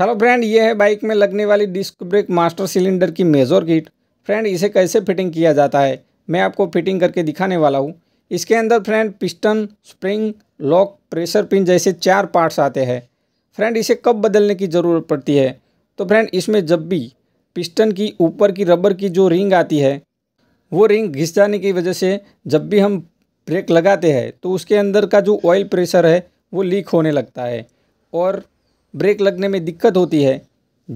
hello friend ये है bike में लगने वाली डिस्क ब्रेक मास्टर सिलेंडर की मेजर किट फ्रेंड इसे कैसे फिटिंग किया जाता है मैं आपको फिटिंग करके दिखाने वाला हूँ इसके अंदर friend piston spring lock pressure pin जैसे चार पार्ट्स आते हैं फ्रेंड इसे कब बदलने की ज़रूरत पड़ती है तो फ्रेंड इसमें जब भी पिस्टन की ऊपर की रबर की जो रिंग आती है वो रिंग घिस जाने की वजह से जब भी हम ब्रेक लगाते हैं तो उसके अंदर का जो ऑयल प्रेशर है वो लीक होने लगता है और ब्रेक लगने में दिक्कत होती है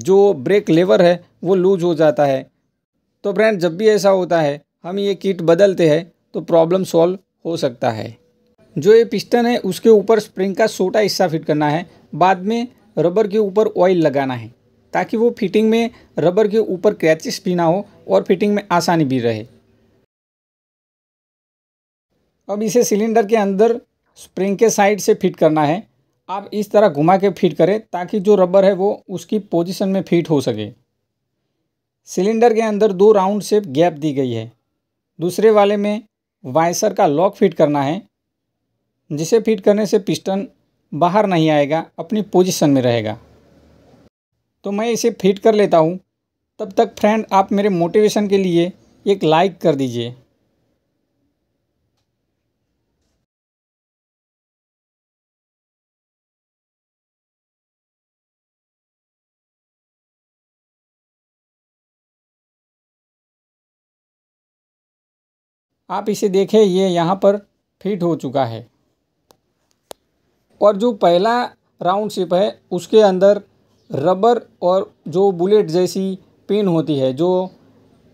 जो ब्रेक लेवर है वो लूज हो जाता है तो फ्रेंड जब भी ऐसा होता है हम ये किट बदलते हैं तो प्रॉब्लम सॉल्व हो सकता है जो ये पिस्टन है उसके ऊपर स्प्रिंग का छोटा हिस्सा फिट करना है बाद में रबर के ऊपर ऑयल लगाना है ताकि वो फिटिंग में रबर के ऊपर क्रैचेस भी ना हो और फिटिंग में आसानी भी रहे अब इसे सिलेंडर के अंदर स्प्रिंग के साइड से फिट करना है आप इस तरह घुमा के फिट करें ताकि जो रबर है वो उसकी पोजीशन में फिट हो सके सिलेंडर के अंदर दो राउंड शेप गैप दी गई है दूसरे वाले में वायसर का लॉक फिट करना है जिसे फिट करने से पिस्टन बाहर नहीं आएगा अपनी पोजीशन में रहेगा तो मैं इसे फिट कर लेता हूँ तब तक फ्रेंड आप मेरे मोटिवेशन के लिए एक लाइक कर दीजिए आप इसे देखें ये यहाँ पर फिट हो चुका है और जो पहला राउंड शिप है उसके अंदर रबर और जो बुलेट जैसी पिन होती है जो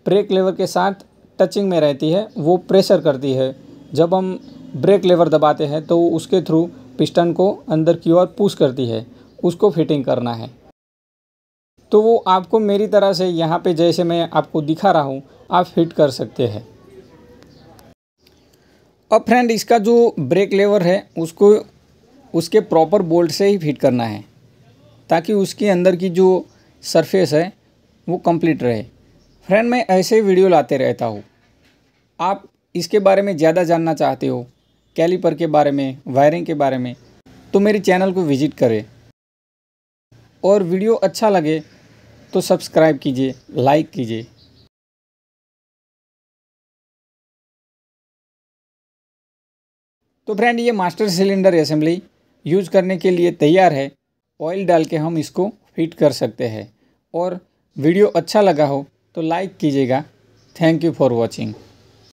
ब्रेक लेवर के साथ टचिंग में रहती है वो प्रेशर करती है जब हम ब्रेक लेवर दबाते हैं तो उसके थ्रू पिस्टन को अंदर की ओर पुश करती है उसको फिटिंग करना है तो वो आपको मेरी तरह से यहाँ पे जैसे मैं आपको दिखा रहा हूँ आप फिट कर सकते हैं अब फ्रेंड इसका जो ब्रेक लेवर है उसको उसके प्रॉपर बोल्ट से ही फिट करना है ताकि उसके अंदर की जो सरफेस है वो कंप्लीट रहे फ्रेंड मैं ऐसे वीडियो लाते रहता हूँ आप इसके बारे में ज़्यादा जानना चाहते हो कैलीपर के बारे में वायरिंग के बारे में तो मेरे चैनल को विज़िट करें और वीडियो अच्छा लगे तो सब्सक्राइब कीजिए लाइक कीजिए तो फ्रेंड ये मास्टर सिलेंडर असेंबली यूज़ करने के लिए तैयार है ऑयल डाल के हम इसको फिट कर सकते हैं और वीडियो अच्छा लगा हो तो लाइक कीजिएगा थैंक यू फॉर वॉचिंग